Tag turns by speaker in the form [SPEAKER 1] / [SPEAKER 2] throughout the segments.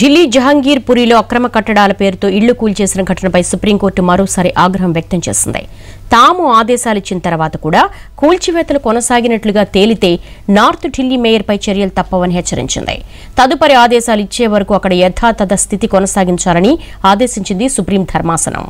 [SPEAKER 1] ఢిల్లీ జహంగీర్పురిలో అక్రమ కట్టడాల పేరుతో ఇళ్లు కూల్చేసిన ఘటనపై సుప్రీంకోర్టు మరోసారి ఆగ్రహం వ్యక్తం చేసింది తాము ఆదేశాలిచ్చిన తర్వాత కూడా కూల్చివేతలు కొనసాగినట్లుగా తేలితే నార్త్ ఢిల్లీ మేయర్పై చర్యలు తప్పవని హెచ్చరించింది తదుపరి ఆదేశాలు ఇచ్చే వరకు అక్కడ యథాతథ స్థితి కొనసాగించాలని ఆదేశించింది సుప్రీం ధర్మాసనం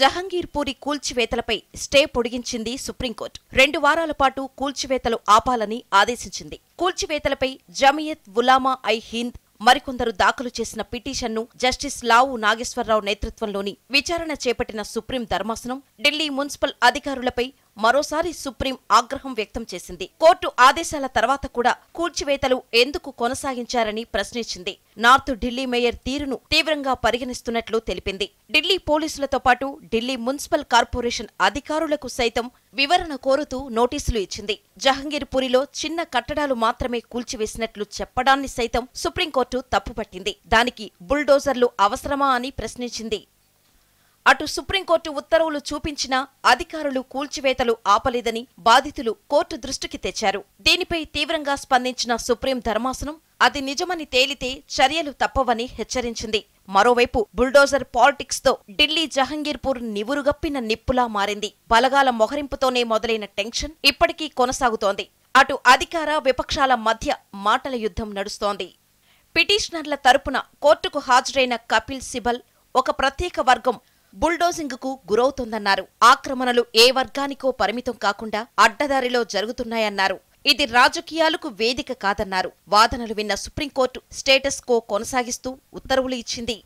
[SPEAKER 2] జహంగీర్పూరి కూల్చివేతలపై స్టే పొడిగించింది సుప్రీంకోర్టు రెండు వారాల పాటు కూల్చివేతలు ఆపాలని ఆదేశించింది కూల్చివేతలపై జమియత్ ఉలామా ఐ హింద్ మరికొందరు దాఖలు చేసిన పిటిషన్ను జస్టిస్ లావు నాగేశ్వరరావు నేతృత్వంలోని విచారణ చేపట్టిన సుప్రీం ధర్మాసనం ఢిల్లీ మున్సిపల్ అధికారులపై మరోసారి సుప్రీం ఆగ్రహం వ్యక్తం చేసింది కోర్టు ఆదేశాల తర్వాత కూడా కూల్చివేతలు ఎందుకు కొనసాగించారని ప్రశ్నించింది నార్త్ ఢిల్లీ మేయర్ తీరును తీవ్రంగా పరిగణిస్తున్నట్లు తెలిపింది ఢిల్లీ పోలీసులతో పాటు ఢిల్లీ మున్సిపల్ కార్పొరేషన్ అధికారులకు సైతం వివరణ కోరుతూ నోటీసులు ఇచ్చింది జహంగీర్పూరిలో చిన్న కట్టడాలు మాత్రమే కూల్చివేసినట్లు చెప్పడాన్ని సైతం సుప్రీంకోర్టు తప్పుపట్టింది దానికి బుల్డోజర్లు అవసరమా అని ప్రశ్నించింది అటు సుప్రీంకోర్టు ఉత్తర్వులు చూపించినా అధికారులు కూల్చివేతలు ఆపలేదని బాధితులు కోర్టు దృష్టికి తెచ్చారు దీనిపై తీవ్రంగా స్పందించిన సుప్రీం ధర్మాసనం అది నిజమని తేలితే చర్యలు తప్పవని హెచ్చరించింది మరోవైపు బుల్డోజర్ పాలిటిక్స్ తో ఢిల్లీ జహంగీర్పూర్ నివురుగప్పిన నిప్పులా మారింది బలగాల మొహరింపుతోనే మొదలైన టెన్షన్ ఇప్పటికీ కొనసాగుతోంది అటు అధికార విపక్షాల మధ్య మాటల యుద్ధం నడుస్తోంది పిటిషనర్ల తరపున కోర్టుకు హాజరైన కపిల్ సిబల్ ఒక ప్రత్యేక వర్గం బుల్డోజింగ్కు గురవుతోందన్నారు ఆక్రమణలు ఏ వర్గానికో పరిమితం కాకుండా అడ్డదారిలో జరుగుతున్నాయన్నారు ఇది రాజకీయాలకు వేదిక కాదన్నారు వాదనలు విన్న సుప్రీంకోర్టు స్టేటస్ కో కొనసాగిస్తూ ఉత్తర్వులు ఇచ్చింది